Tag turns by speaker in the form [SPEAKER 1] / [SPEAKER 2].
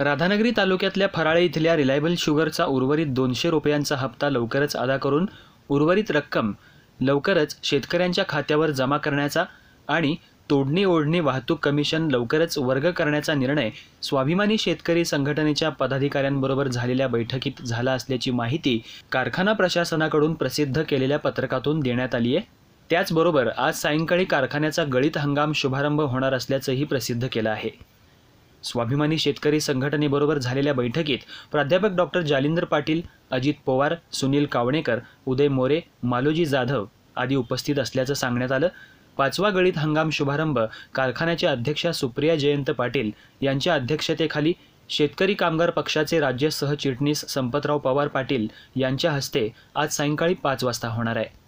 [SPEAKER 1] राधानगरी तालुक्यातल्या फराळे इथल्या रिलायबल शुगरचा उर्वरित दोनशे रुपयांचा हप्ता लवकरच अदा करून उर्वरित रक्कम लवकरच शेतकऱ्यांच्या खात्यावर जमा करण्याचा आणि तोडणी ओढणी वाहतूक कमिशन लवकरच वर्ग करण्याचा निर्णय स्वाभिमानी शेतकरी संघटनेच्या पदाधिकाऱ्यांबरोबर झालेल्या बैठकीत झाला असल्याची माहिती कारखाना प्रशासनाकडून प्रसिद्ध केलेल्या पत्रकातून देण्यात आली आहे त्याचबरोबर आज सायंकाळी कारखान्याचा गळीत हंगाम शुभारंभ होणार असल्याचंही प्रसिद्ध केलं आहे स्वाभिमानी शेतकरी संघटनेबरोबर झालेल्या बैठकीत प्राध्यापक डॉक्टर जालिंदर पाटील अजित पवार सुनील कावणेकर उदय मोरे मालोजी जाधव आदी उपस्थित असल्याचं सांगण्यात आलं पाचवा गळीत हंगाम शुभारंभ कारखान्याच्या अध्यक्षा सुप्रिया जयंत पाटील यांच्या अध्यक्षतेखाली शेतकरी कामगार पक्षाचे राज्य सहचिटणीस संपतराव पवार पाटील यांच्या हस्ते आज सायंकाळी पाच वाजता होणार आहे